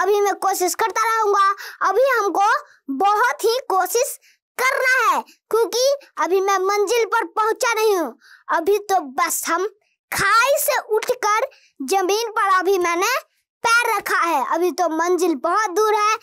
अभी मैं कोशिश करता रहूंगा अभी हमको बहुत ही कोशिश करना है क्योंकि अभी मैं मंजिल पर पहुंचा नहीं हूँ अभी तो बस हम खाई से उठकर जमीन पर अभी मैंने पैर रखा है अभी तो मंजिल बहुत दूर है